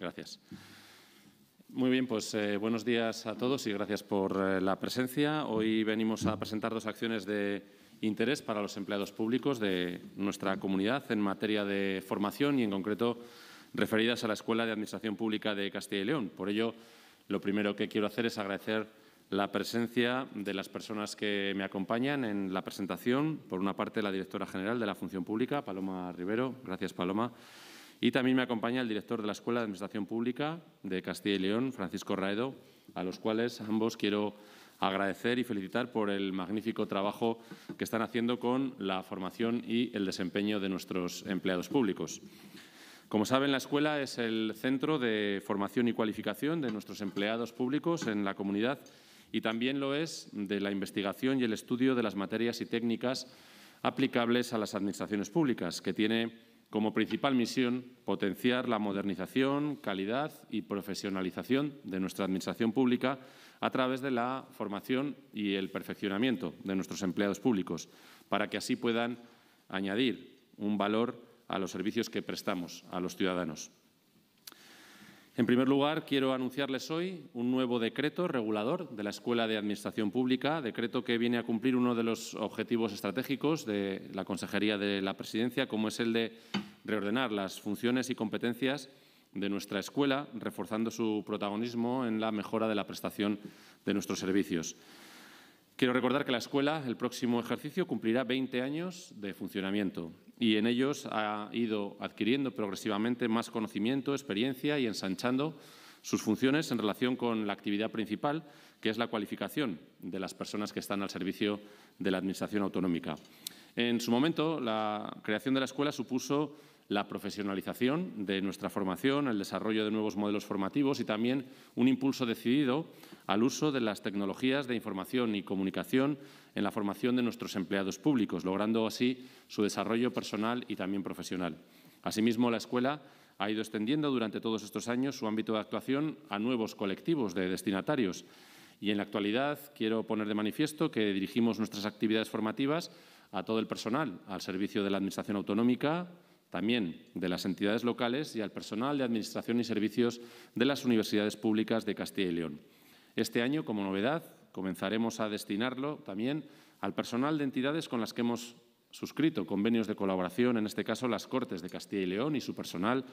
Gracias. Muy bien, pues eh, buenos días a todos y gracias por eh, la presencia. Hoy venimos a presentar dos acciones de interés para los empleados públicos de nuestra comunidad en materia de formación y, en concreto, referidas a la Escuela de Administración Pública de Castilla y León. Por ello, lo primero que quiero hacer es agradecer la presencia de las personas que me acompañan en la presentación. Por una parte, la directora general de la Función Pública, Paloma Rivero. Gracias, Paloma y también me acompaña el director de la Escuela de Administración Pública de Castilla y León, Francisco Raedo, a los cuales ambos quiero agradecer y felicitar por el magnífico trabajo que están haciendo con la formación y el desempeño de nuestros empleados públicos. Como saben, la escuela es el centro de formación y cualificación de nuestros empleados públicos en la comunidad y también lo es de la investigación y el estudio de las materias y técnicas aplicables a las administraciones públicas, que tiene como principal misión, potenciar la modernización, calidad y profesionalización de nuestra Administración pública a través de la formación y el perfeccionamiento de nuestros empleados públicos, para que así puedan añadir un valor a los servicios que prestamos a los ciudadanos. En primer lugar, quiero anunciarles hoy un nuevo decreto regulador de la Escuela de Administración Pública, decreto que viene a cumplir uno de los objetivos estratégicos de la Consejería de la Presidencia, como es el de reordenar las funciones y competencias de nuestra escuela, reforzando su protagonismo en la mejora de la prestación de nuestros servicios. Quiero recordar que la escuela el próximo ejercicio cumplirá 20 años de funcionamiento y en ellos ha ido adquiriendo progresivamente más conocimiento, experiencia y ensanchando sus funciones en relación con la actividad principal, que es la cualificación de las personas que están al servicio de la Administración autonómica. En su momento, la creación de la escuela supuso la profesionalización de nuestra formación, el desarrollo de nuevos modelos formativos y también un impulso decidido al uso de las tecnologías de información y comunicación en la formación de nuestros empleados públicos, logrando así su desarrollo personal y también profesional. Asimismo, la escuela ha ido extendiendo durante todos estos años su ámbito de actuación a nuevos colectivos de destinatarios. Y en la actualidad quiero poner de manifiesto que dirigimos nuestras actividades formativas a todo el personal, al servicio de la Administración autonómica, también de las entidades locales y al personal de Administración y Servicios de las universidades públicas de Castilla y León. Este año, como novedad, Comenzaremos a destinarlo también al personal de entidades con las que hemos suscrito convenios de colaboración, en este caso las Cortes de Castilla y León y su personal,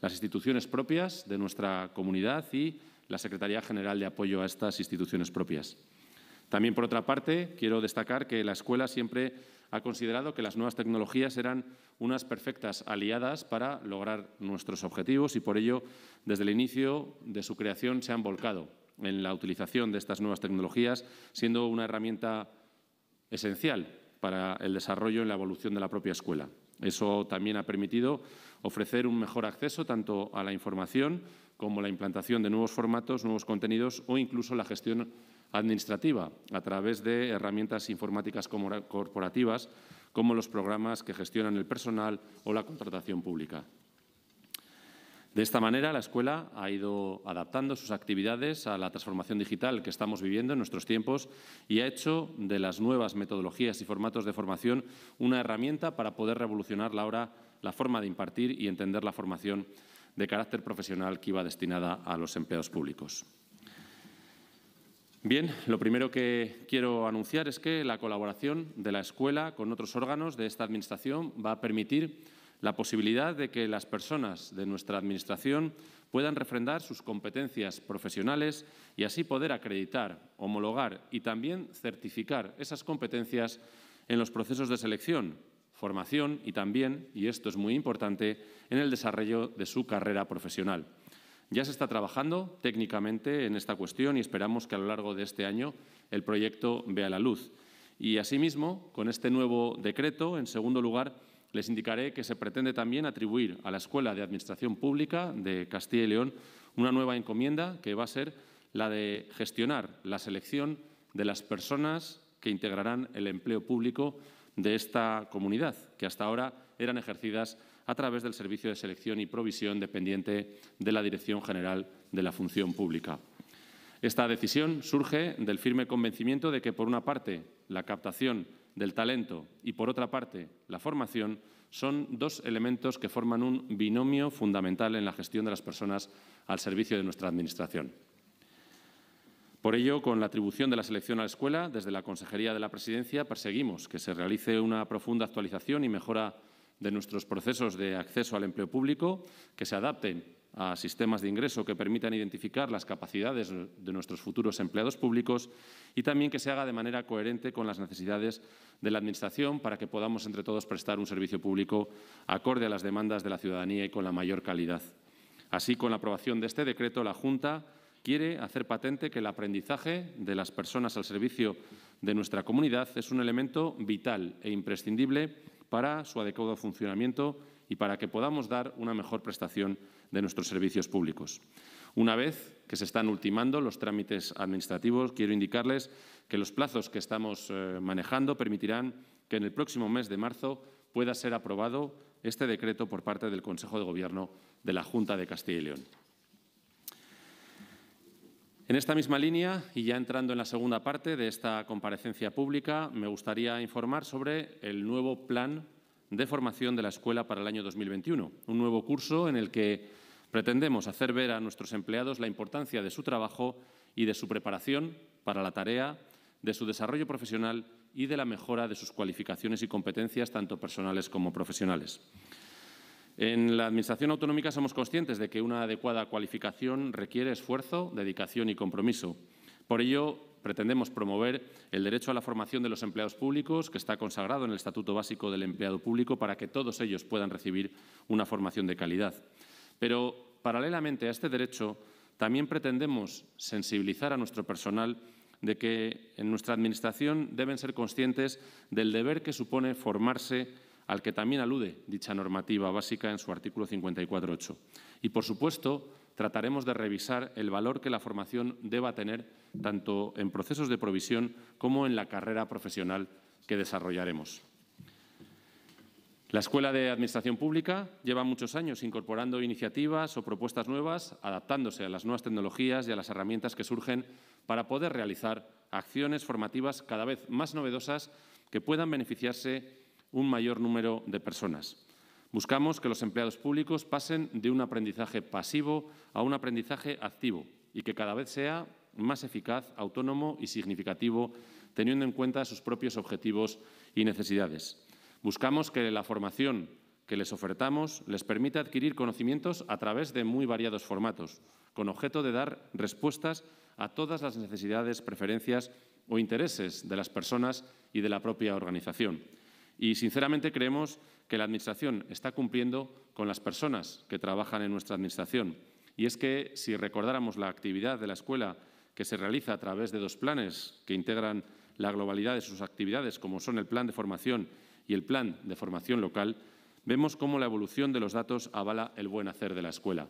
las instituciones propias de nuestra comunidad y la Secretaría General de Apoyo a estas instituciones propias. También, por otra parte, quiero destacar que la escuela siempre ha considerado que las nuevas tecnologías eran unas perfectas aliadas para lograr nuestros objetivos y, por ello, desde el inicio de su creación se han volcado en la utilización de estas nuevas tecnologías, siendo una herramienta esencial para el desarrollo y la evolución de la propia escuela. Eso también ha permitido ofrecer un mejor acceso tanto a la información como la implantación de nuevos formatos, nuevos contenidos o incluso la gestión administrativa a través de herramientas informáticas corporativas como los programas que gestionan el personal o la contratación pública. De esta manera, la escuela ha ido adaptando sus actividades a la transformación digital que estamos viviendo en nuestros tiempos y ha hecho de las nuevas metodologías y formatos de formación una herramienta para poder revolucionar la, hora, la forma de impartir y entender la formación de carácter profesional que iba destinada a los empleados públicos. Bien, lo primero que quiero anunciar es que la colaboración de la escuela con otros órganos de esta Administración va a permitir la posibilidad de que las personas de nuestra Administración puedan refrendar sus competencias profesionales y así poder acreditar, homologar y también certificar esas competencias en los procesos de selección, formación y también, y esto es muy importante, en el desarrollo de su carrera profesional. Ya se está trabajando técnicamente en esta cuestión y esperamos que a lo largo de este año el proyecto vea la luz. Y asimismo, con este nuevo decreto, en segundo lugar, les indicaré que se pretende también atribuir a la Escuela de Administración Pública de Castilla y León una nueva encomienda que va a ser la de gestionar la selección de las personas que integrarán el empleo público de esta comunidad, que hasta ahora eran ejercidas a través del Servicio de Selección y Provisión dependiente de la Dirección General de la Función Pública. Esta decisión surge del firme convencimiento de que, por una parte, la captación del talento y, por otra parte, la formación son dos elementos que forman un binomio fundamental en la gestión de las personas al servicio de nuestra Administración. Por ello, con la atribución de la selección a la escuela, desde la Consejería de la Presidencia perseguimos que se realice una profunda actualización y mejora de nuestros procesos de acceso al empleo público, que se adapten a sistemas de ingreso que permitan identificar las capacidades de nuestros futuros empleados públicos y también que se haga de manera coherente con las necesidades de la Administración para que podamos entre todos prestar un servicio público acorde a las demandas de la ciudadanía y con la mayor calidad. Así, con la aprobación de este decreto, la Junta quiere hacer patente que el aprendizaje de las personas al servicio de nuestra comunidad es un elemento vital e imprescindible para su adecuado funcionamiento y para que podamos dar una mejor prestación de nuestros servicios públicos. Una vez que se están ultimando los trámites administrativos, quiero indicarles que los plazos que estamos eh, manejando permitirán que en el próximo mes de marzo pueda ser aprobado este decreto por parte del Consejo de Gobierno de la Junta de Castilla y León. En esta misma línea, y ya entrando en la segunda parte de esta comparecencia pública, me gustaría informar sobre el nuevo plan de formación de la escuela para el año 2021, un nuevo curso en el que Pretendemos hacer ver a nuestros empleados la importancia de su trabajo y de su preparación para la tarea, de su desarrollo profesional y de la mejora de sus cualificaciones y competencias, tanto personales como profesionales. En la Administración autonómica somos conscientes de que una adecuada cualificación requiere esfuerzo, dedicación y compromiso. Por ello, pretendemos promover el derecho a la formación de los empleados públicos, que está consagrado en el Estatuto Básico del Empleado Público, para que todos ellos puedan recibir una formación de calidad. Pero, paralelamente a este derecho, también pretendemos sensibilizar a nuestro personal de que en nuestra Administración deben ser conscientes del deber que supone formarse al que también alude dicha normativa básica en su artículo 54.8. Y, por supuesto, trataremos de revisar el valor que la formación deba tener tanto en procesos de provisión como en la carrera profesional que desarrollaremos. La Escuela de Administración Pública lleva muchos años incorporando iniciativas o propuestas nuevas, adaptándose a las nuevas tecnologías y a las herramientas que surgen para poder realizar acciones formativas cada vez más novedosas que puedan beneficiarse un mayor número de personas. Buscamos que los empleados públicos pasen de un aprendizaje pasivo a un aprendizaje activo y que cada vez sea más eficaz, autónomo y significativo, teniendo en cuenta sus propios objetivos y necesidades. Buscamos que la formación que les ofertamos les permita adquirir conocimientos a través de muy variados formatos, con objeto de dar respuestas a todas las necesidades, preferencias o intereses de las personas y de la propia organización. Y sinceramente creemos que la Administración está cumpliendo con las personas que trabajan en nuestra Administración. Y es que si recordáramos la actividad de la escuela que se realiza a través de dos planes que integran la globalidad de sus actividades, como son el plan de formación y el plan de formación local, vemos cómo la evolución de los datos avala el buen hacer de la escuela.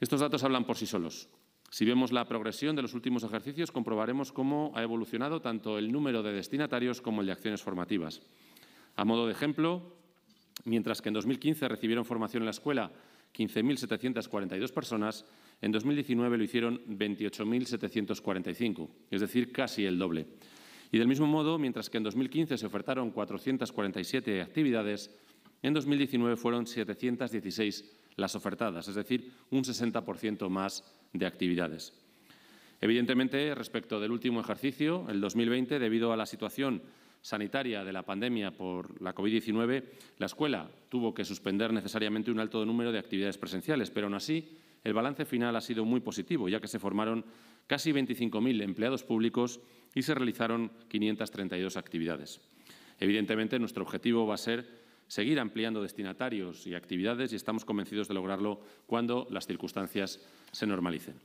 Estos datos hablan por sí solos. Si vemos la progresión de los últimos ejercicios, comprobaremos cómo ha evolucionado tanto el número de destinatarios como el de acciones formativas. A modo de ejemplo, mientras que en 2015 recibieron formación en la escuela 15.742 personas, en 2019 lo hicieron 28.745, es decir, casi el doble. Y del mismo modo, mientras que en 2015 se ofertaron 447 actividades, en 2019 fueron 716 las ofertadas, es decir, un 60% más de actividades. Evidentemente, respecto del último ejercicio, el 2020, debido a la situación sanitaria de la pandemia por la COVID-19, la escuela tuvo que suspender necesariamente un alto número de actividades presenciales, pero aún así el balance final ha sido muy positivo, ya que se formaron casi 25.000 empleados públicos y se realizaron 532 actividades. Evidentemente, nuestro objetivo va a ser seguir ampliando destinatarios y actividades y estamos convencidos de lograrlo cuando las circunstancias se normalicen.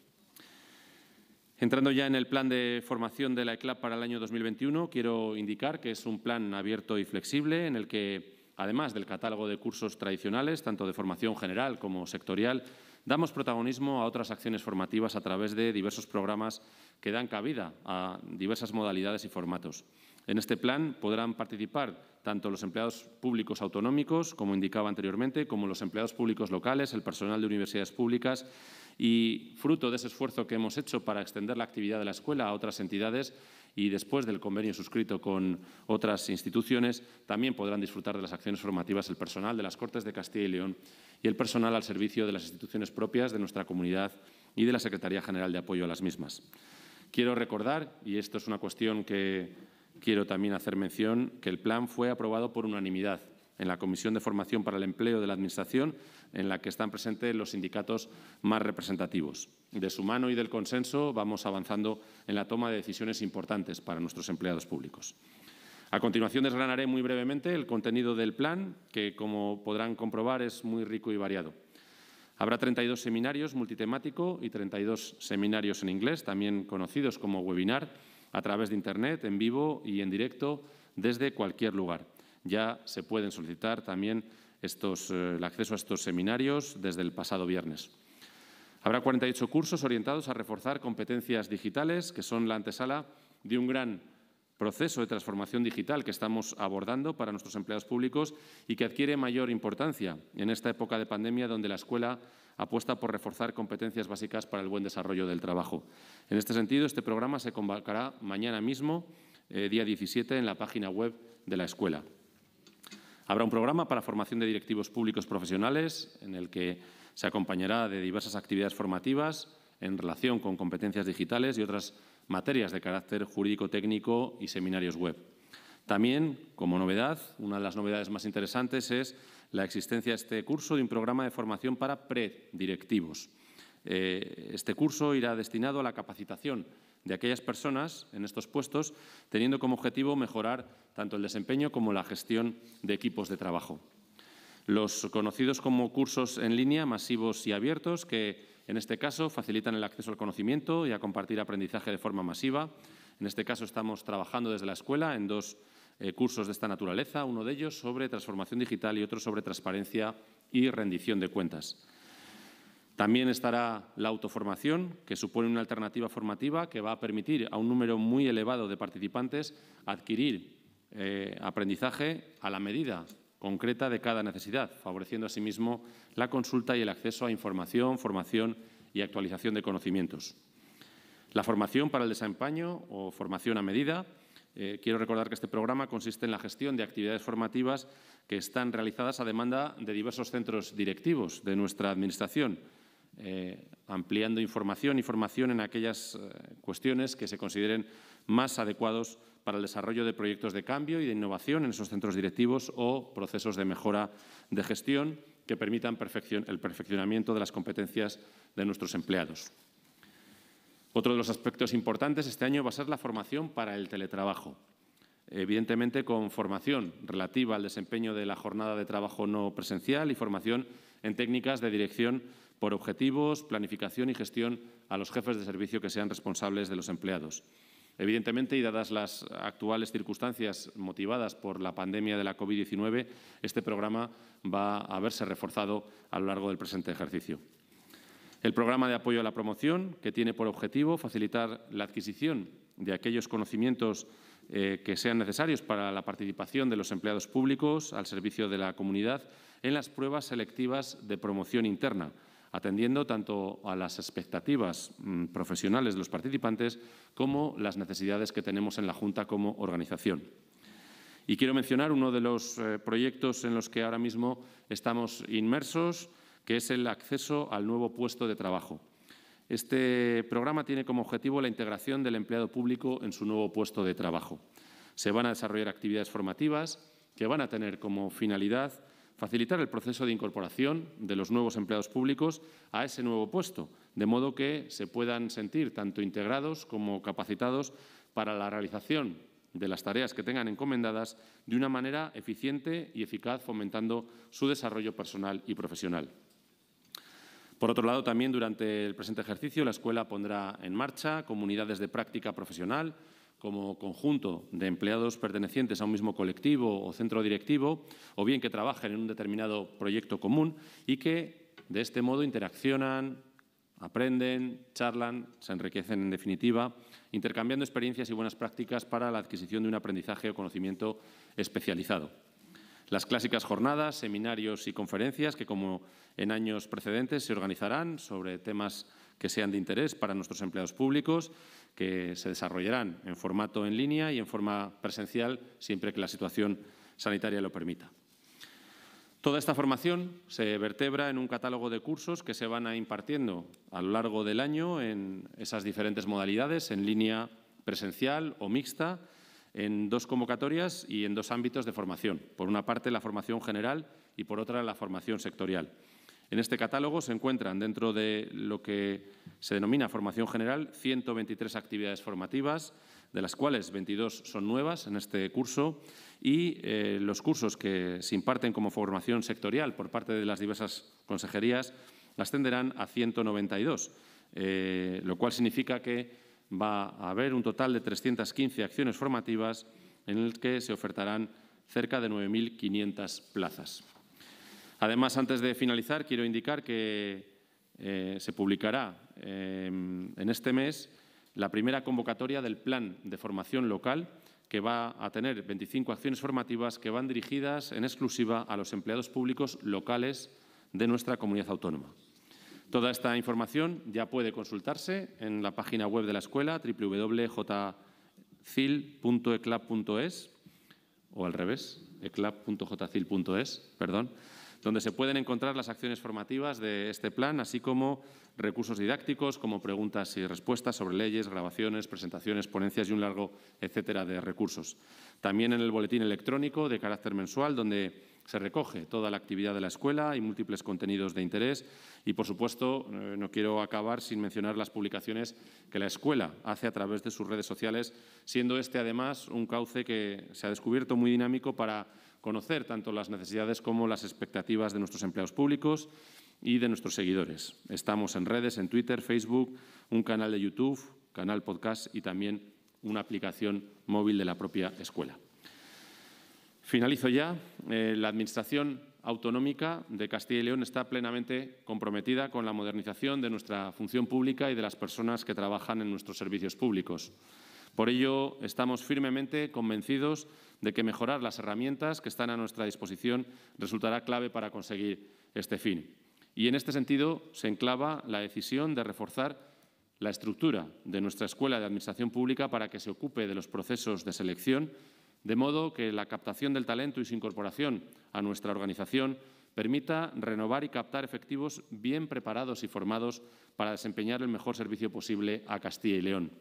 Entrando ya en el plan de formación de la ECLAP para el año 2021, quiero indicar que es un plan abierto y flexible en el que, además del catálogo de cursos tradicionales, tanto de formación general como sectorial, Damos protagonismo a otras acciones formativas a través de diversos programas que dan cabida a diversas modalidades y formatos. En este plan podrán participar tanto los empleados públicos autonómicos, como indicaba anteriormente, como los empleados públicos locales, el personal de universidades públicas y, fruto de ese esfuerzo que hemos hecho para extender la actividad de la escuela a otras entidades, y después del convenio suscrito con otras instituciones, también podrán disfrutar de las acciones formativas el personal de las Cortes de Castilla y León y el personal al servicio de las instituciones propias de nuestra comunidad y de la Secretaría General de Apoyo a las mismas. Quiero recordar, y esto es una cuestión que quiero también hacer mención, que el plan fue aprobado por unanimidad en la Comisión de Formación para el Empleo de la Administración, en la que están presentes los sindicatos más representativos. De su mano y del consenso vamos avanzando en la toma de decisiones importantes para nuestros empleados públicos. A continuación desgranaré muy brevemente el contenido del plan, que como podrán comprobar es muy rico y variado. Habrá 32 seminarios multitemático y 32 seminarios en inglés, también conocidos como webinar, a través de Internet, en vivo y en directo, desde cualquier lugar ya se pueden solicitar también eh, el acceso a estos seminarios desde el pasado viernes. Habrá 48 cursos orientados a reforzar competencias digitales, que son la antesala de un gran proceso de transformación digital que estamos abordando para nuestros empleados públicos y que adquiere mayor importancia en esta época de pandemia donde la escuela apuesta por reforzar competencias básicas para el buen desarrollo del trabajo. En este sentido, este programa se convocará mañana mismo, eh, día 17, en la página web de la escuela. Habrá un programa para formación de directivos públicos profesionales en el que se acompañará de diversas actividades formativas en relación con competencias digitales y otras materias de carácter jurídico-técnico y seminarios web. También, como novedad, una de las novedades más interesantes es la existencia de este curso de un programa de formación para predirectivos. Eh, este curso irá destinado a la capacitación de aquellas personas en estos puestos, teniendo como objetivo mejorar tanto el desempeño como la gestión de equipos de trabajo. Los conocidos como cursos en línea, masivos y abiertos, que en este caso facilitan el acceso al conocimiento y a compartir aprendizaje de forma masiva. En este caso estamos trabajando desde la escuela en dos eh, cursos de esta naturaleza, uno de ellos sobre transformación digital y otro sobre transparencia y rendición de cuentas. También estará la autoformación, que supone una alternativa formativa que va a permitir a un número muy elevado de participantes adquirir eh, aprendizaje a la medida concreta de cada necesidad, favoreciendo asimismo la consulta y el acceso a información, formación y actualización de conocimientos. La formación para el desempeño o formación a medida. Eh, quiero recordar que este programa consiste en la gestión de actividades formativas que están realizadas a demanda de diversos centros directivos de nuestra Administración, eh, ampliando información y formación en aquellas cuestiones que se consideren más adecuados para el desarrollo de proyectos de cambio y de innovación en esos centros directivos o procesos de mejora de gestión que permitan el perfeccionamiento de las competencias de nuestros empleados. Otro de los aspectos importantes este año va a ser la formación para el teletrabajo. Evidentemente, con formación relativa al desempeño de la jornada de trabajo no presencial y formación en técnicas de dirección por objetivos, planificación y gestión a los jefes de servicio que sean responsables de los empleados. Evidentemente, y dadas las actuales circunstancias motivadas por la pandemia de la COVID-19, este programa va a verse reforzado a lo largo del presente ejercicio. El programa de apoyo a la promoción, que tiene por objetivo facilitar la adquisición de aquellos conocimientos eh, que sean necesarios para la participación de los empleados públicos al servicio de la comunidad en las pruebas selectivas de promoción interna, atendiendo tanto a las expectativas mm, profesionales de los participantes como las necesidades que tenemos en la Junta como organización. Y quiero mencionar uno de los eh, proyectos en los que ahora mismo estamos inmersos, que es el acceso al nuevo puesto de trabajo. Este programa tiene como objetivo la integración del empleado público en su nuevo puesto de trabajo. Se van a desarrollar actividades formativas que van a tener como finalidad facilitar el proceso de incorporación de los nuevos empleados públicos a ese nuevo puesto, de modo que se puedan sentir tanto integrados como capacitados para la realización de las tareas que tengan encomendadas de una manera eficiente y eficaz, fomentando su desarrollo personal y profesional. Por otro lado, también durante el presente ejercicio, la escuela pondrá en marcha comunidades de práctica profesional como conjunto de empleados pertenecientes a un mismo colectivo o centro directivo, o bien que trabajen en un determinado proyecto común y que de este modo interaccionan, aprenden, charlan, se enriquecen en definitiva, intercambiando experiencias y buenas prácticas para la adquisición de un aprendizaje o conocimiento especializado. Las clásicas jornadas, seminarios y conferencias que, como en años precedentes, se organizarán sobre temas que sean de interés para nuestros empleados públicos, que se desarrollarán en formato en línea y en forma presencial siempre que la situación sanitaria lo permita. Toda esta formación se vertebra en un catálogo de cursos que se van a impartiendo a lo largo del año en esas diferentes modalidades, en línea presencial o mixta, en dos convocatorias y en dos ámbitos de formación. Por una parte, la formación general y por otra, la formación sectorial. En este catálogo se encuentran, dentro de lo que se denomina formación general, 123 actividades formativas, de las cuales 22 son nuevas en este curso y eh, los cursos que se imparten como formación sectorial por parte de las diversas consejerías ascenderán a 192, eh, lo cual significa que va a haber un total de 315 acciones formativas en las que se ofertarán cerca de 9.500 plazas. Además, antes de finalizar, quiero indicar que eh, se publicará eh, en este mes la primera convocatoria del Plan de Formación Local, que va a tener 25 acciones formativas que van dirigidas en exclusiva a los empleados públicos locales de nuestra comunidad autónoma. Toda esta información ya puede consultarse en la página web de la escuela www.jcil.eclab.es o al revés, eclab.jcil.es, perdón donde se pueden encontrar las acciones formativas de este plan, así como recursos didácticos como preguntas y respuestas sobre leyes, grabaciones, presentaciones, ponencias y un largo etcétera de recursos. También en el boletín electrónico de carácter mensual, donde se recoge toda la actividad de la escuela y múltiples contenidos de interés. Y, por supuesto, eh, no quiero acabar sin mencionar las publicaciones que la escuela hace a través de sus redes sociales, siendo este, además, un cauce que se ha descubierto muy dinámico para conocer tanto las necesidades como las expectativas de nuestros empleados públicos y de nuestros seguidores. Estamos en redes, en Twitter, Facebook, un canal de YouTube, canal podcast y también una aplicación móvil de la propia escuela. Finalizo ya. Eh, la Administración Autonómica de Castilla y León está plenamente comprometida con la modernización de nuestra función pública y de las personas que trabajan en nuestros servicios públicos. Por ello, estamos firmemente convencidos de que mejorar las herramientas que están a nuestra disposición resultará clave para conseguir este fin. Y en este sentido se enclava la decisión de reforzar la estructura de nuestra Escuela de Administración Pública para que se ocupe de los procesos de selección, de modo que la captación del talento y su incorporación a nuestra organización permita renovar y captar efectivos bien preparados y formados para desempeñar el mejor servicio posible a Castilla y León.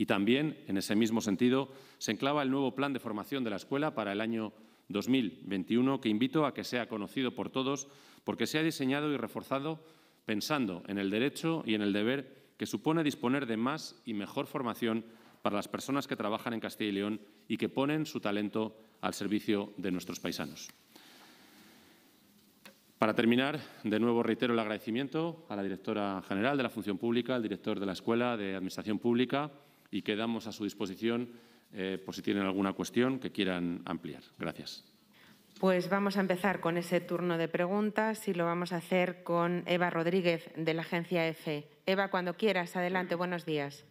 Y también, en ese mismo sentido, se enclava el nuevo plan de formación de la escuela para el año 2021, que invito a que sea conocido por todos, porque se ha diseñado y reforzado pensando en el derecho y en el deber que supone disponer de más y mejor formación para las personas que trabajan en Castilla y León y que ponen su talento al servicio de nuestros paisanos. Para terminar, de nuevo reitero el agradecimiento a la directora general de la Función Pública, al director de la Escuela de Administración Pública, y quedamos a su disposición eh, por si tienen alguna cuestión que quieran ampliar. Gracias. Pues vamos a empezar con ese turno de preguntas y lo vamos a hacer con Eva Rodríguez de la agencia EFE. Eva, cuando quieras, adelante, buenos días.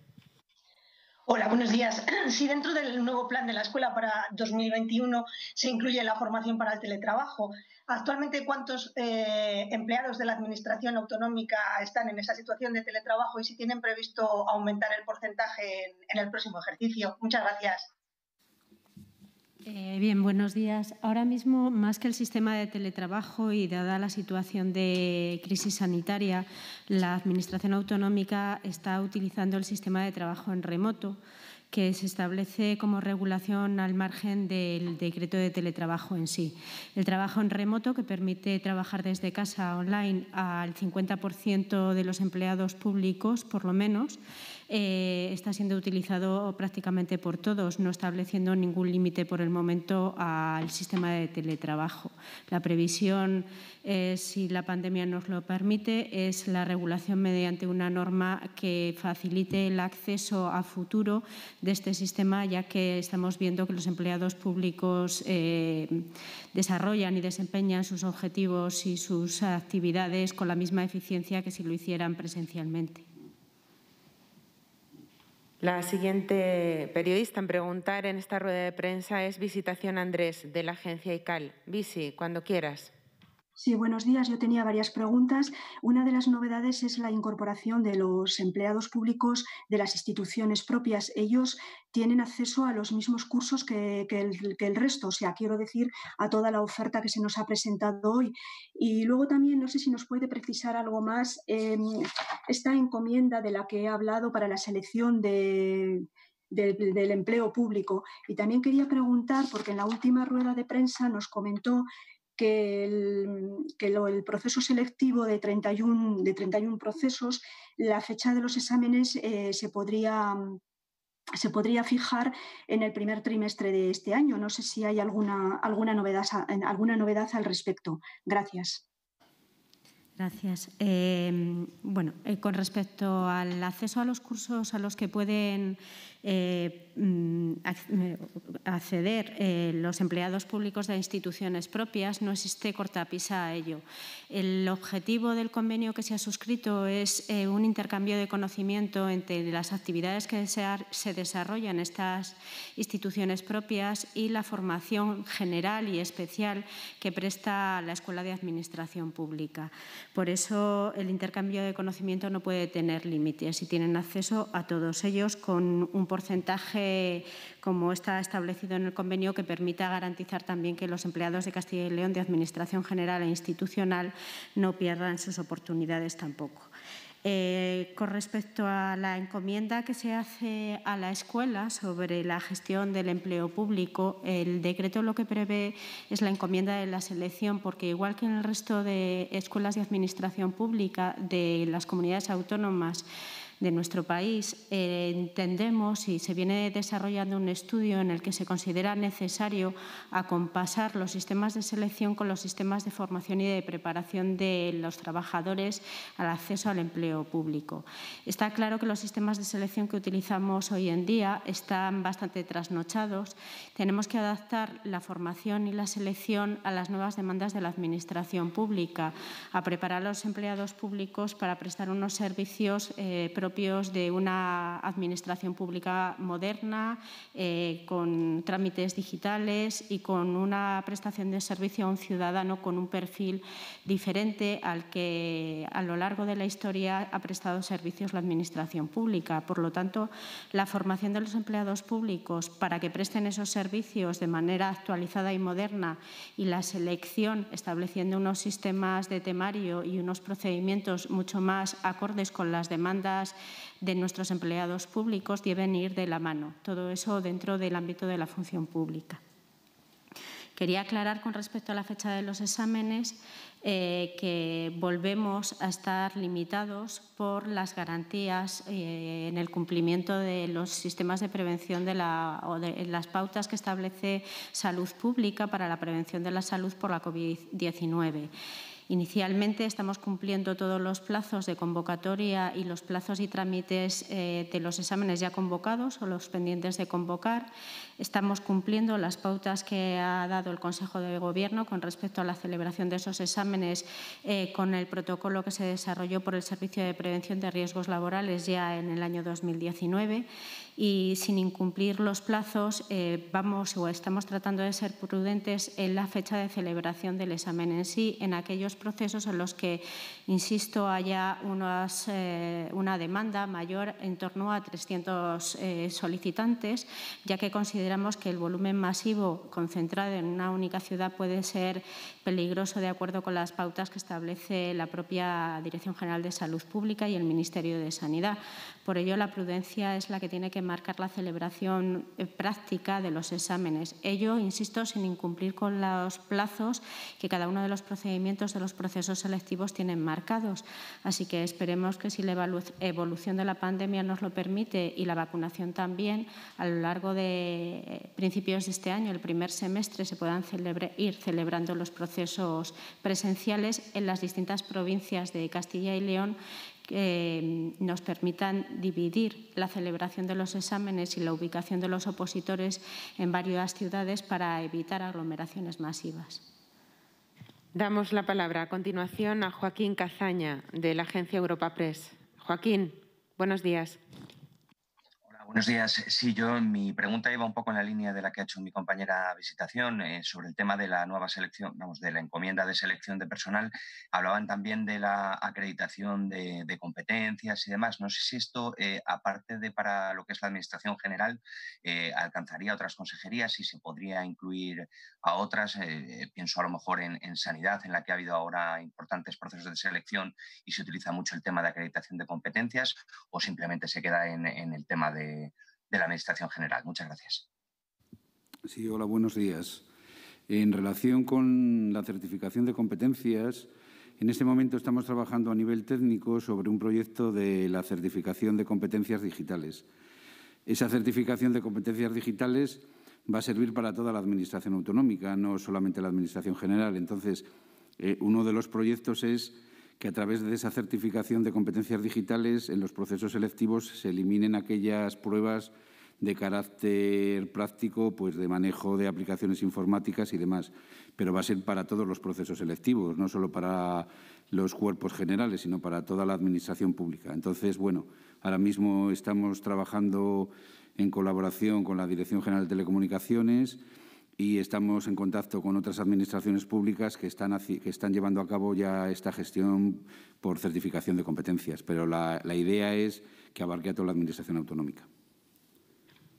Hola, buenos días. Si dentro del nuevo plan de la escuela para 2021 se incluye la formación para el teletrabajo, actualmente cuántos eh, empleados de la Administración Autonómica están en esa situación de teletrabajo y si tienen previsto aumentar el porcentaje en el próximo ejercicio. Muchas gracias. Eh, bien, buenos días. Ahora mismo, más que el sistema de teletrabajo y dada la situación de crisis sanitaria, la Administración Autonómica está utilizando el sistema de trabajo en remoto que se establece como regulación al margen del decreto de teletrabajo en sí. El trabajo en remoto, que permite trabajar desde casa online al 50% de los empleados públicos, por lo menos, eh, está siendo utilizado prácticamente por todos, no estableciendo ningún límite por el momento al sistema de teletrabajo. La previsión, eh, si la pandemia nos lo permite, es la regulación mediante una norma que facilite el acceso a futuro de este sistema, ya que estamos viendo que los empleados públicos eh, desarrollan y desempeñan sus objetivos y sus actividades con la misma eficiencia que si lo hicieran presencialmente. La siguiente periodista en preguntar en esta rueda de prensa es Visitación Andrés, de la agencia ICAL. Visi, cuando quieras. Sí, buenos días. Yo tenía varias preguntas. Una de las novedades es la incorporación de los empleados públicos de las instituciones propias. Ellos tienen acceso a los mismos cursos que, el, resto, o sea, quiero decir, a toda la oferta que se nos ha presentado hoy. Y luego también, no sé si nos puede precisar algo más, em, esta encomienda de la que he hablado para la selección de del, empleo público. Y también quería preguntar, porque en la última rueda de prensa nos comentó que el, el proceso selectivo de 31, de 31 procesos, la fecha de los exámenes eh, se podría se podría fijar en el primer trimestre de este año. No sé si hay alguna, alguna, novedad, alguna novedad al respecto. Gracias. Gracias. Eh, bueno, eh, con respecto al acceso a los cursos a los que pueden Mm, eh, acceder eh, los empleados públicos de instituciones propias, no existe cortapisa a ello. El objetivo del convenio que se ha suscrito es eh, un intercambio de conocimiento entre las actividades que se, se desarrollan en estas instituciones propias y la formación general y especial que presta la Escuela de Administración Pública. Por eso el intercambio de conocimiento no puede tener límites y tienen acceso a todos ellos con un porcentaje como está establecido en el convenio, que permita garantizar también que los empleados de Castilla y León de Administración General e Institucional no pierdan sus oportunidades tampoco. Eh, con respecto a la encomienda que se hace a la escuela sobre la gestión del empleo público, el decreto lo que prevé es la encomienda de la selección, porque igual que en el resto de escuelas de administración pública de las comunidades autónomas, de nuestro país, eh, entendemos y se viene desarrollando un estudio en el que se considera necesario acompasar los sistemas de selección con los sistemas de formación y de preparación de los trabajadores al acceso al empleo público. Está claro que los sistemas de selección que utilizamos hoy en día están bastante trasnochados. Tenemos que adaptar la formación y la selección a las nuevas demandas de la Administración pública, a preparar a los empleados públicos para prestar unos servicios eh, de una administración pública moderna, eh, con trámites digitales y con una prestación de servicio a un ciudadano con un perfil diferente al que a lo largo de la historia ha prestado servicios la administración pública. Por lo tanto, la formación de los empleados públicos para que presten esos servicios de manera actualizada y moderna y la selección estableciendo unos sistemas de temario y unos procedimientos mucho más acordes con las demandas de nuestros empleados públicos deben ir de la mano. Todo eso dentro del ámbito de la función pública. Quería aclarar con respecto a la fecha de los exámenes eh, que volvemos a estar limitados por las garantías eh, en el cumplimiento de los sistemas de prevención de la, o de las pautas que establece salud pública para la prevención de la salud por la COVID-19. Inicialmente estamos cumpliendo todos los plazos de convocatoria y los plazos y trámites eh, de los exámenes ya convocados o los pendientes de convocar. Estamos cumpliendo las pautas que ha dado el Consejo de Gobierno con respecto a la celebración de esos exámenes eh, con el protocolo que se desarrolló por el Servicio de Prevención de Riesgos Laborales ya en el año 2019 y sin incumplir los plazos eh, vamos o estamos tratando de ser prudentes en la fecha de celebración del examen en sí, en aquellos procesos en los que, insisto, haya unas, eh, una demanda mayor en torno a 300 solicitantes, ya que consideramos que el volumen masivo concentrado en una única ciudad puede ser peligroso de acuerdo con las pautas que establece la propia Dirección General de Salud Pública y el Ministerio de Sanidad. Por ello, la prudencia es la que tiene que marcar la celebración eh, práctica de los exámenes. Ello, insisto, sin incumplir con los plazos que cada uno de los procedimientos de los procesos selectivos tienen marcados. Así que esperemos que si la evolución de la pandemia nos lo permite y la vacunación también, a lo largo de principios de este año, el primer semestre, se puedan ir celebrando los procesos presenciales en las distintas provincias de Castilla y León que mm, nos permitan dividir la celebración de los exámenes y la ubicación de los opositores en varias ciudades para evitar aglomeraciones masivas. Damos la palabra a continuación a Joaquín Cazaña, de la agencia Europa Press. Joaquín, buenos días. Buenos días. Sí, yo mi pregunta iba un poco en la línea de la que ha hecho mi compañera Visitación eh, sobre el tema de la nueva selección, vamos, de la encomienda de selección de personal. Hablaban también de la acreditación de, competencias y demás. No sé si esto, eh, aparte de para lo que es la Administración General, eh, alcanzaría otras consejerías y se podría incluir a otras. Eh, pienso a lo mejor en, en, Sanidad, en la que ha habido ahora importantes procesos de selección y se utiliza mucho el tema de acreditación de competencias, o simplemente se queda en, en el tema de de, la Administración General. Muchas gracias. Sí, hola, buenos días. En relación con la certificación de competencias, en este momento estamos trabajando a nivel técnico sobre un proyecto de la certificación de competencias digitales. Esa certificación de competencias digitales va a servir para toda la Administración autonómica, no solamente la Administración general. Entonces, eh, uno de los proyectos es que a través de esa certificación de competencias digitales en los procesos selectivos se eliminen aquellas pruebas de carácter práctico, pues de manejo de aplicaciones informáticas y demás. Pero va a ser para todos los procesos selectivos, no solo para los cuerpos generales, sino para toda la administración pública. Entonces, bueno, ahora mismo estamos trabajando en colaboración con la Dirección General de Telecomunicaciones y estamos en contacto con otras administraciones públicas que están, que están llevando a cabo ya esta gestión por certificación de competencias, pero la, la idea es que abarque a toda la Administración autonómica.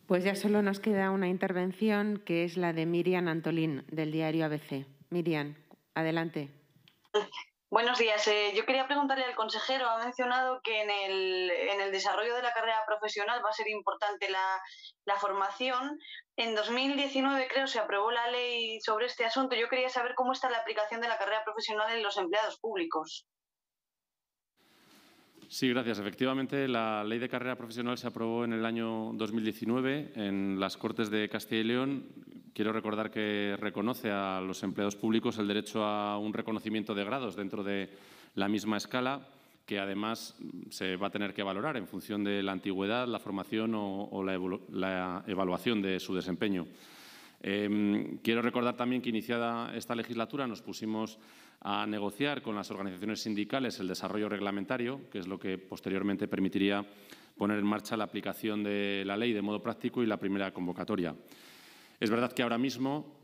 Pues ya solo nos queda una intervención que es la de Miriam Antolín, del diario ABC. Miriam, adelante. Buenos días. Eh, yo quería preguntarle al consejero, ha mencionado que en el, desarrollo de la carrera profesional va a ser importante la, la, formación. En 2019, creo, se aprobó la ley sobre este asunto. Yo quería saber cómo está la aplicación de la carrera profesional en los empleados públicos. Sí, gracias. Efectivamente, la ley de carrera profesional se aprobó en el año 2019 en las Cortes de Castilla y León. Quiero recordar que reconoce a los empleados públicos el derecho a un reconocimiento de grados dentro de la misma escala que además se va a tener que valorar en función de la antigüedad, la formación o, la, evaluación de su desempeño. Em, quiero recordar también que iniciada esta legislatura nos pusimos a negociar con las organizaciones sindicales el desarrollo reglamentario, que es lo que posteriormente permitiría poner en marcha la aplicación de la ley de modo práctico y la primera convocatoria. Es verdad que ahora mismo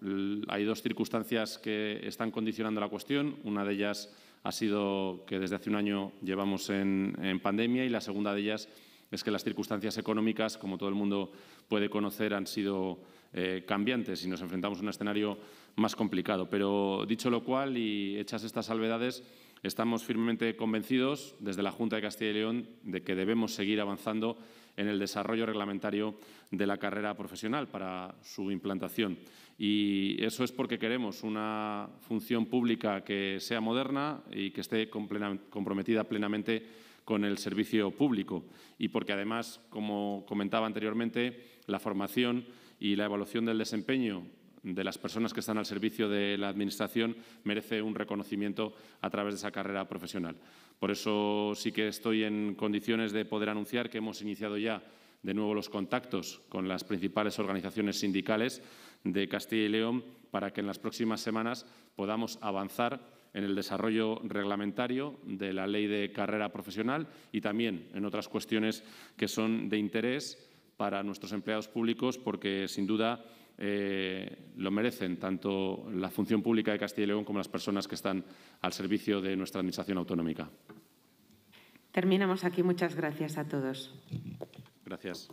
hay dos circunstancias que están condicionando la cuestión. Una de ellas ha sido que desde hace un año llevamos en, pandemia y la segunda de ellas es que las circunstancias económicas, como todo el mundo puede conocer, han sido eh, cambiantes y nos enfrentamos a un escenario más complicado. Pero dicho lo cual y hechas estas salvedades, estamos firmemente convencidos desde la Junta de Castilla y León de que debemos seguir avanzando en el desarrollo reglamentario de la carrera profesional para su implantación. Y eso es porque queremos una función pública que sea moderna y que esté comprometida plenamente con el servicio público. Y porque además, como comentaba anteriormente, la formación y la evaluación del desempeño de las personas que están al servicio de la Administración merece un reconocimiento a través de esa carrera profesional. Por eso sí que estoy en condiciones de poder anunciar que hemos iniciado ya de nuevo los contactos con las principales organizaciones sindicales de Castilla y León para que en las próximas semanas podamos avanzar en el desarrollo reglamentario de la ley de carrera profesional y también en otras cuestiones que son de interés para nuestros empleados públicos porque sin duda eh, lo merecen tanto la función pública de Castilla y León como las personas que están al servicio de nuestra Administración autonómica. Terminamos aquí. Muchas gracias a todos. Gracias.